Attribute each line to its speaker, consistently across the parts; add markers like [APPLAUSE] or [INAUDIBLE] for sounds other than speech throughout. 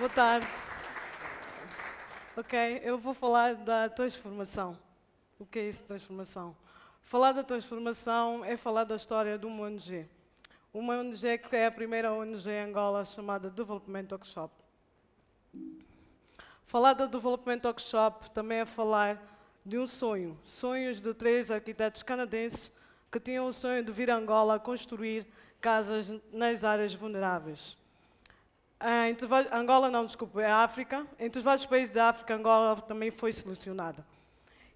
Speaker 1: Boa tarde. Ok, eu vou falar da transformação. O que é isso, transformação? Falar da transformação é falar da história de uma ONG. Uma ONG que é a primeira ONG em Angola chamada Development Workshop. Falar da Development Workshop também é falar de um sonho. Sonhos de três arquitetos canadenses que tinham o sonho de vir a Angola construir casas nas áreas vulneráveis. Ah, entre, Angola não, desculpa, é África. Entre os vários países da África, Angola também foi selecionada.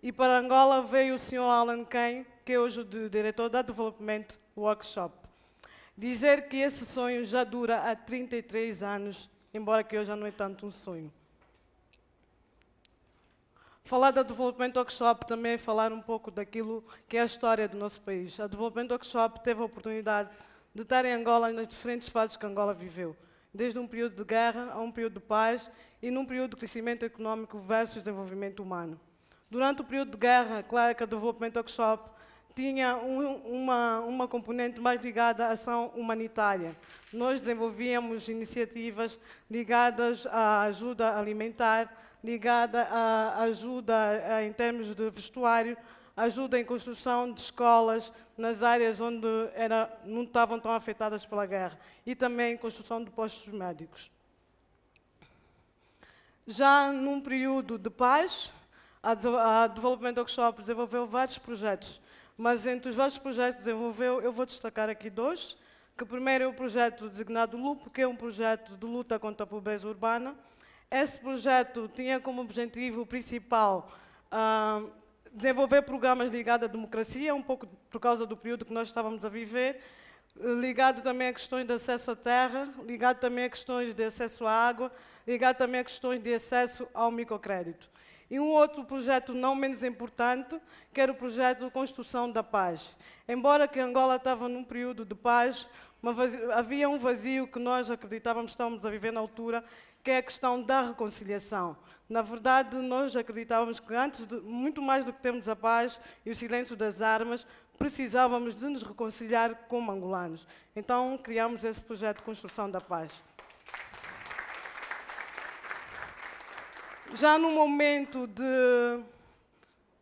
Speaker 1: E para Angola veio o Sr. Alan Kane, que é hoje o diretor da Development Workshop. Dizer que esse sonho já dura há 33 anos, embora que hoje já não é tanto um sonho. Falar da Development Workshop também é falar um pouco daquilo que é a história do nosso país. A Development Workshop teve a oportunidade de estar em Angola nas diferentes fases que Angola viveu desde um período de guerra a um período de paz e num período de crescimento económico versus desenvolvimento humano. Durante o período de guerra, claro que o Development Workshop tinha um, uma, uma componente mais ligada à ação humanitária. Nós desenvolvíamos iniciativas ligadas à ajuda alimentar, ligada à ajuda eh, em termos de vestuário, ajuda em construção de escolas nas áreas onde era, não estavam tão afetadas pela guerra e também construção de postos médicos. Já num período de paz, a Development Workshop desenvolveu vários projetos, mas entre os vários projetos que desenvolveu, eu vou destacar aqui dois, que primeiro é o projeto designado LUP, que é um projeto de luta contra a pobreza urbana. Esse projeto tinha como objetivo principal uh, desenvolver programas ligados à democracia, é um pouco por causa do período que nós estávamos a viver, ligado também a questões de acesso à terra, ligado também a questões de acesso à água, ligado também a questões de acesso ao microcrédito. E um outro projeto não menos importante, que era o projeto de construção da paz. Embora que Angola estava num período de paz, vazio, havia um vazio que nós acreditávamos estávamos a viver na altura, que é a questão da reconciliação. Na verdade, nós acreditávamos que antes, de, muito mais do que termos a paz e o silêncio das armas, precisávamos de nos reconciliar como angolanos. Então, criamos esse projeto de construção da paz. Já no momento de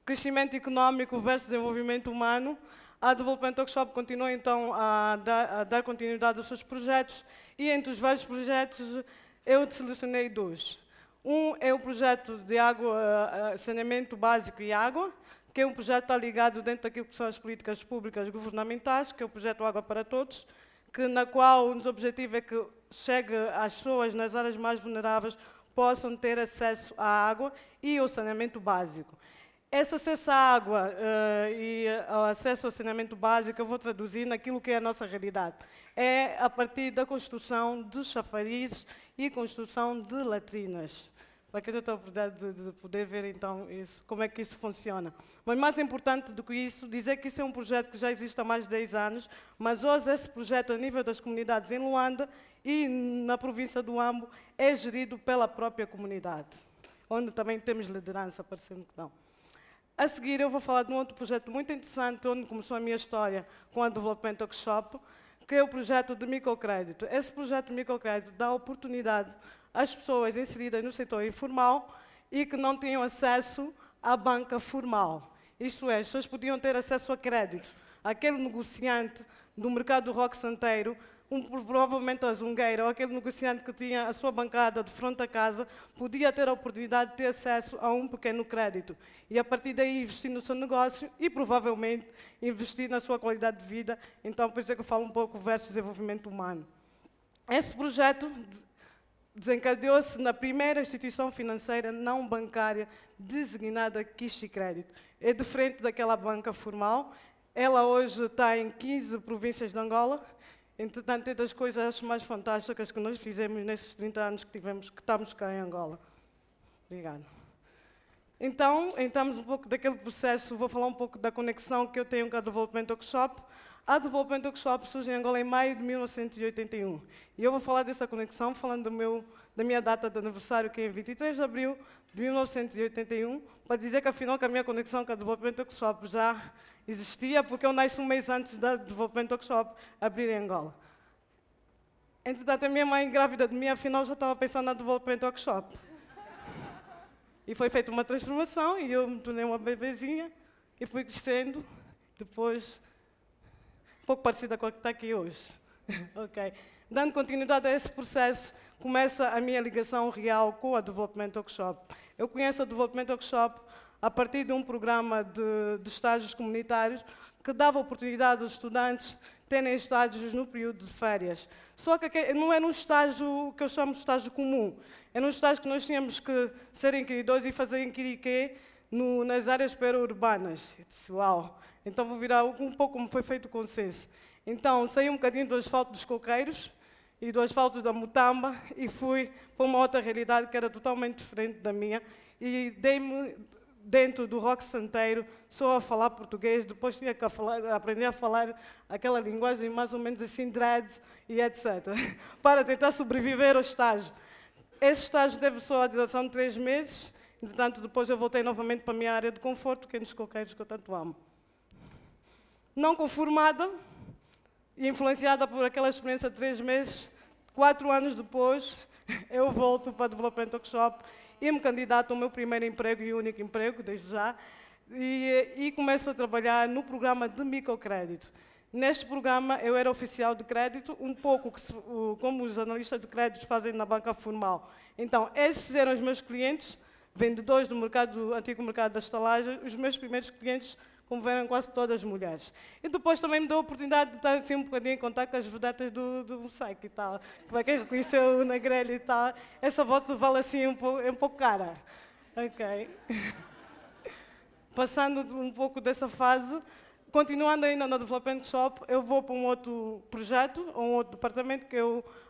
Speaker 1: crescimento económico versus desenvolvimento humano, a Development Workshop continua então a dar, a dar continuidade aos seus projetos e entre os vários projetos eu selecionei dois. Um é o projeto de água, eh, eh, saneamento básico e água, que é um projeto que está ligado dentro daquilo que são as políticas públicas governamentais, que é o projeto Água para Todos, que na qual o nosso objetivo é que chegue às pessoas nas áreas mais vulneráveis possam ter acesso à água e ao saneamento básico. Esse acesso à água uh, e ao acesso ao saneamento básico eu vou traduzir naquilo que é a nossa realidade. É a partir da construção de chafarizes e construção de latrinas. Para que eu tenha a oportunidade de, de poder ver, então, isso, como é que isso funciona. Mas mais importante do que isso, dizer que isso é um projeto que já existe há mais de 10 anos, mas hoje esse projeto, a nível das comunidades em Luanda e na província do Ambo, é gerido pela própria comunidade, onde também temos liderança, parecendo que não. A seguir, eu vou falar de um outro projeto muito interessante, onde começou a minha história com a Development Workshop, que é o projeto de microcrédito. Esse projeto de microcrédito dá oportunidade às pessoas inseridas no setor informal e que não tinham acesso à banca formal. Isto é, as pessoas podiam ter acesso a crédito. Aquele negociante do mercado do rock santeiro um, provavelmente a Zungueira ou aquele negociante que tinha a sua bancada de frente à casa, podia ter a oportunidade de ter acesso a um pequeno crédito. E a partir daí investir no seu negócio e provavelmente investir na sua qualidade de vida. Então, por isso é que eu falo um pouco versus desenvolvimento humano. Esse projeto desencadeou-se na primeira instituição financeira não bancária designada Kishi Crédito. É diferente daquela banca formal. Ela hoje está em 15 províncias de Angola Entretanto, é das coisas mais fantásticas que nós fizemos nesses 30 anos que, tivemos, que estamos cá em Angola. Obrigada. Então, entramos um pouco daquele processo, vou falar um pouco da conexão que eu tenho com a Development Workshop. A desenvolvimento sexual surge em Angola em maio de 1981. E eu vou falar dessa conexão falando meu, da minha data de aniversário, que é em 23 de abril de 1981, para dizer que afinal que a minha conexão com o desenvolvimento sexual já existia, porque eu nasci um mês antes da desenvolvimento sexual abrir em Angola. Entretanto, a minha mãe, grávida de mim, afinal já estava pensando na development workshop. E foi feita uma transformação e eu me tornei uma bebezinha e fui crescendo. Depois um pouco parecida com a que está aqui hoje. [LAUGHS] ok. Dando continuidade a esse processo, começa a minha ligação real com a Development Workshop. Eu conheço a Development Workshop a partir de um programa de, de estágios comunitários que dava oportunidade aos estudantes terem estágios no período de férias. Só que não era um estágio que eu chamo de estágio comum. Era um estágio que nós tínhamos que ser inquiridores e fazer inquirir quê? no, nas áreas perurbanas. Eu disse, uau, então vou virar um pouco como foi feito o consenso. Então, saí um bocadinho do asfalto dos coqueiros e do asfalto da Mutamba e fui para uma outra realidade que era totalmente diferente da minha e dei-me dentro do rock santeiro, só a falar português, depois tinha que falar, aprender a falar aquela linguagem mais ou menos assim, dread e etc., [LAUGHS] para tentar sobreviver ao estágio. Esse estágio teve só a duração de três meses, Entretanto, depois eu voltei novamente para a minha área de conforto, que é nos coqueiros que eu tanto amo. Não conformada e influenciada por aquela experiência de três meses, quatro anos depois, [LAUGHS] eu volto para o Development Workshop e me candidato ao meu primeiro emprego e único emprego, desde já, e, e começo a trabalhar no programa de microcrédito. Neste programa, eu era oficial de crédito, um pouco como os analistas de crédito fazem na banca formal. Então, esses eram os meus clientes vendedores do mercado, do antigo mercado da estalagem, os meus primeiros clientes, como eram quase todas mulheres. E depois também me deu a oportunidade de estar assim um bocadinho em contato com as vedetas do, do Mosaic e tal, que é que reconheceu o grelha e tal. Essa voto vale assim um pouco, é um pouco cara. Ok. [LAUGHS] Passando um pouco dessa fase, continuando ainda no Development Shop, eu vou para um outro projeto, ou um outro departamento, que é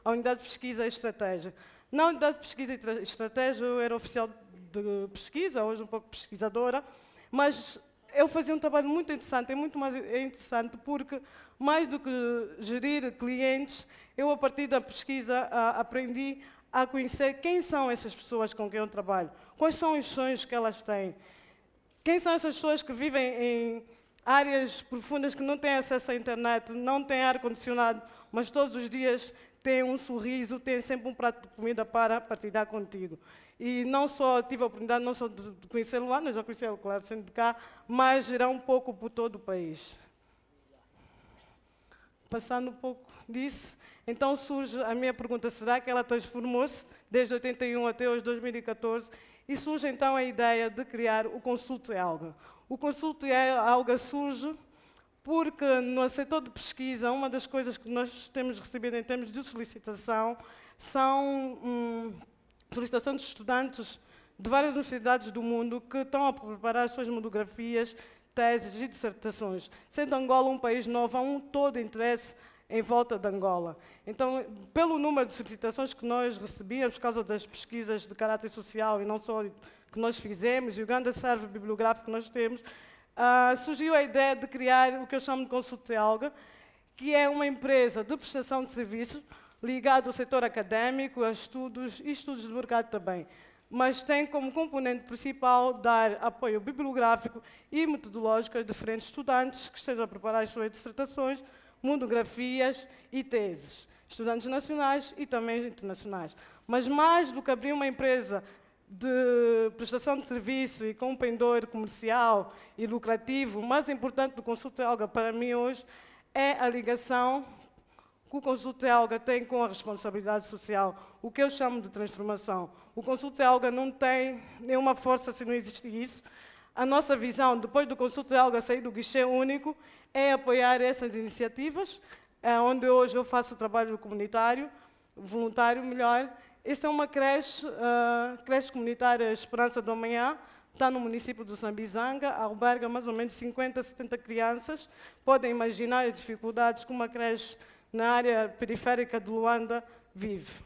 Speaker 1: a Unidade de Pesquisa e Estratégia. Na Unidade de Pesquisa e Estratégia, eu era oficial de pesquisa, hoje um pouco pesquisadora, mas eu fazia um trabalho muito interessante, é muito mais interessante porque, mais do que gerir clientes, eu, a partir da pesquisa, aprendi a conhecer quem são essas pessoas com quem eu trabalho, quais são os sonhos que elas têm, quem são essas pessoas que vivem em áreas profundas que não têm acesso à internet, não têm ar-condicionado, mas todos os dias têm um sorriso, têm sempre um prato de comida para partilhar contigo e não só tive a oportunidade não só de conhecer Luanda, já conheci claro, sendo de cá, mas irá um pouco por todo o país. Passando um pouco disso, então surge a minha pergunta, será que ela transformou-se desde 81 até hoje 2014? E surge então a ideia de criar o Consulto é Alga. O Consulto é Alga surge porque no setor de pesquisa, uma das coisas que nós temos recebido em termos de solicitação são hum, solicitação de estudantes de várias universidades do mundo que estão a preparar as suas monografias, teses e dissertações, sendo Angola um país novo, há um todo interesse em volta de Angola. Então, pelo número de solicitações que nós recebíamos, por causa das pesquisas de caráter social e não só que nós fizemos, e o grande acervo bibliográfico que nós temos, uh, surgiu a ideia de criar o que eu chamo de Consulte Alga, que é uma empresa de prestação de serviços ligado ao setor académico, a estudos e estudos de mercado também, mas tem como componente principal dar apoio bibliográfico e metodológico a diferentes estudantes que estejam a preparar as suas dissertações, monografias e teses, estudantes nacionais e também internacionais. Mas mais do que abrir uma empresa de prestação de serviço e com um pendor comercial e lucrativo, o mais importante do Consulta Alga para mim hoje é a ligação que o Consulta Elga tem com a responsabilidade social, o que eu chamo de transformação. O Consulta Elga não tem nenhuma força se não existir isso. A nossa visão, depois do Consulta Elga sair do guichê único, é apoiar essas iniciativas, é onde hoje eu faço trabalho comunitário, voluntário melhor. Essa é uma creche, uh, creche comunitária Esperança do Amanhã, está no município de Sambizanga, alberga mais ou menos 50, 70 crianças. Podem imaginar as dificuldades que uma creche na área periférica de Luanda, vive.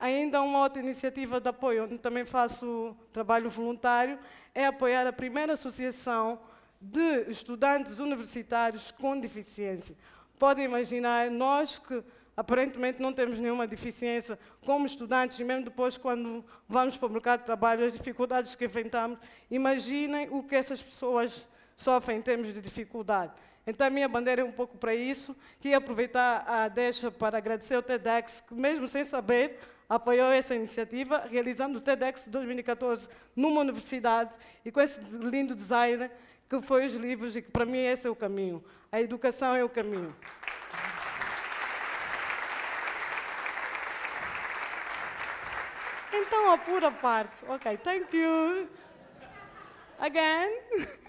Speaker 1: Ainda uma outra iniciativa de apoio, onde também faço trabalho voluntário, é apoiar a primeira associação de estudantes universitários com deficiência. Podem imaginar, nós que aparentemente não temos nenhuma deficiência como estudantes, e mesmo depois, quando vamos para o mercado de trabalho, as dificuldades que enfrentamos, imaginem o que essas pessoas sofrem em termos de dificuldade. Então, a minha bandeira é um pouco para isso. Queria aproveitar a deixa para agradecer ao TEDx, que, mesmo sem saber, apoiou essa iniciativa, realizando o TEDx 2014 numa universidade e com esse lindo design que foi os livros e que, para mim, esse é o caminho. A educação é o caminho. Então, a pura parte. Ok, thank you. Again. [LAUGHS]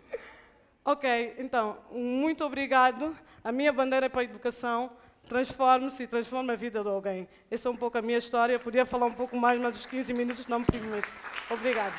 Speaker 1: Ok, então, muito obrigado. A minha bandeira é para a educação. Transforme-se e transforme a vida de alguém. Essa é um pouco a minha história. Eu podia falar um pouco mais, mas os 15 minutos não me permitem. Obrigado.